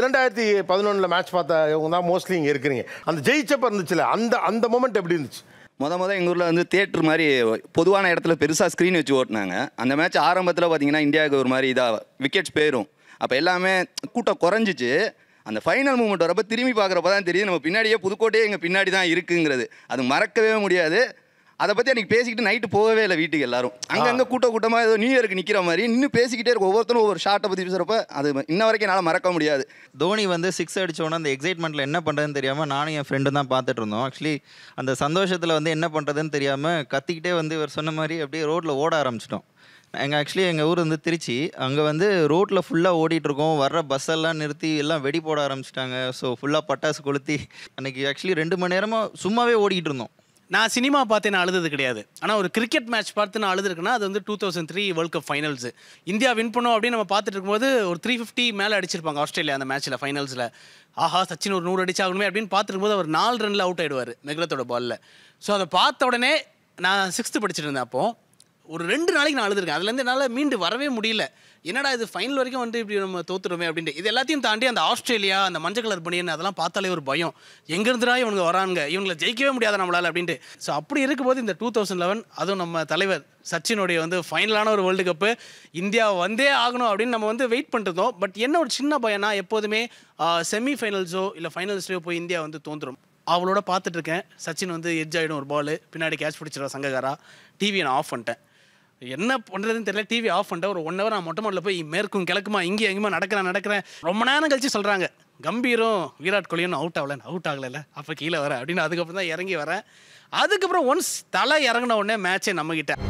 இரண்டாயிரத்தி பதினொன்றில் மேட்ச் பார்த்த இவங்க தான் மோஸ்ட்லி இங்கே இருக்கிறீங்க அந்த ஜெயிச்சப்ப இருந்துச்சுல அந்த அந்த மூமெண்ட் எப்படி இருந்துச்சு முத முத எங்கள் ஊரில் வந்து தேட்டர் மாதிரி பொதுவான இடத்துல பெருசாக ஸ்க்ரீன் வச்சு ஓட்டினாங்க அந்த மேட்ச் ஆரம்பத்தில் பார்த்தீங்கன்னா இந்தியாவுக்கு ஒரு மாதிரி இதாக விக்கெட்ஸ் போயிடும் அப்போ எல்லாமே கூட்டம் குறைஞ்சிச்சு அந்த ஃபைனல் மூமெண்ட் வரப்போ திரும்பி பார்க்குறப்ப தான் தெரியுது நம்ம பின்னாடியே புதுக்கோட்டையே எங்கள் பின்னாடி தான் இருக்குங்கிறது அது மறக்கவே முடியாது அதை பற்றி அன்றைக்கி பேசிக்கிட்டு நைட்டு போகவே இல்லை வீட்டுக்கு எல்லாரும் அங்கே கூட்ட கூட்டமாக ஏதோ நியூ இயருக்கு நிற்கிற மாதிரி இன்னும் பேசிக்கிட்டே இருக்கும் ஒவ்வொருத்தரும் ஒவ்வொரு ஷார்ட்டை பற்றி பேசுகிறப்ப அது இன்ன வரைக்கும் என்னால் மறக்க முடியாது தோனி வந்து சிக்ஸ் அடித்தோடனே அந்த எக்ஸைட்மெண்ட்டில் என்ன பண்ணுறதுன்னு தெரியாமல் நானும் என் ஃப்ரெண்டு தான் பார்த்துட்டு இருந்தோம் ஆக்சுவலி அந்த சந்தோஷத்தில் வந்து என்ன பண்ணுறதுன்னு தெரியாமல் கத்திக்கிட்டே வந்து இவர் சொன்ன மாதிரி அப்படியே ரோட்டில் ஓட ஆரம்பிச்சிட்டோம் எங்கள் ஆக்சுவலி எங்கள் ஊர் வந்து திருச்சி அங்கே வந்து ரோட்டில் ஃபுல்லாக ஓடிட்டுருக்கோம் வர்ற பஸ்ஸெல்லாம் நிறுத்தி எல்லாம் வெடி போட ஆரம்பிச்சிட்டாங்க ஸோ ஃபுல்லாக பட்டாசு கொளுத்தி அன்றைக்கி ஆக்சுவலி ரெண்டு மணி நேரமாக சும்மாவே ஓடிக்கிட்டு இருந்தோம் நான் சினிமா பார்த்து நான் அழுதது கிடையாது ஆனால் ஒரு கிரிக்கெட் மேட்ச் பார்த்து நான் அழுதுருக்குன்னா அது வந்து two thousand three world cup finals India win பண்ணோம் அப்படின்னு நம்ம பார்த்துட்டு இருக்கும்போது ஒரு த்ரீ ஃபிஃப்டி மேலே அடிச்சிருப்பாங்க ஆஸ்திரேலியா அந்த மேட்ச்சில் ஃபைனல்ஸில் ஆஹா சச்சின் ஒரு நூறு அடிச்சாகணுமே அப்படின்னு பார்த்துருக்கும்போது அவர் நாலு ரனில் அவுட் ஆகிடுவார் மெகலத்தோட பாலில் ஸோ அதை பார்த்த உடனே நான் சிக்ஸ்த்து படிச்சுட்டு இருந்தேன் அப்போது ஒரு ரெண்டு நாளைக்கு நான் அழுதுருக்கேன் அதுலேருந்து என்னால் மீண்டு வரவே முடியல என்னடா இது ஃபைனல் வரைக்கும் வந்து இப்படி நம்ம தோத்துருமே அப்படின்ட்டு இது எல்லாத்தையும் தாண்டி அந்த ஆஸ்திரேலியா அந்த மஞ்சள் கலர் பணியன்னு அதெல்லாம் பார்த்தாலே ஒரு பயம் எங்கேருந்துடா இவங்க வரானுங்க இவங்களை ஜெயிக்கவே முடியாத நம்மளால் அப்படின்ட்டு ஸோ அப்படி இருக்கும்போது இந்த டூ தௌசண்ட் லெவன் அதுவும் நம்ம தலைவர் சச்சினுடைய வந்து ஃபைனலான ஒரு வேர்ல்டு கப்பு இந்தியா வந்தே ஆகணும் அப்படின்னு நம்ம வந்து வெயிட் பண்ணிருந்தோம் பட் என்ன ஒரு சின்ன பயம்னா எப்போதுமே செமி ஃபைனல்ஸோ இல்லை ஃபைனல்ஸ்லையோ போய் இந்தியா வந்து தோந்துடும் அவளோட பார்த்துட்ருக்கேன் சச்சின் வந்து எஜ் ஆகிடும் ஒரு பால் பின்னாடி கேட்ச் பிடிச்சிடும் சங்ககாரா டிவியை நான் ஆஃப் பண்ணிட்டேன் என்ன பண்ணுறதுன்னு தெரியல டிவி ஆஃப் பண்ணிட்டு ஒரு ஒன் ஹவர் நான் மொட்டை மாடலில் போய் மேற்கும் கிழக்குமா இங்கே எங்கேயுமா நடக்கிறேன் நடக்கிறேன் ரொம்ப நேரம் கழிச்சு சொல்கிறாங்க கம்பீரும் விராட் கோலியும் அவுட் ஆகலன்னு அவுட் ஆகலைல்ல அப்போ கீழே வரேன் அப்படின்னு அதுக்கப்புறம் தான் இறங்கி வரேன் அதுக்கப்புறம் ஒன்ஸ் தலை இறங்கின உடனே மேட்சே நம்மக்கிட்ட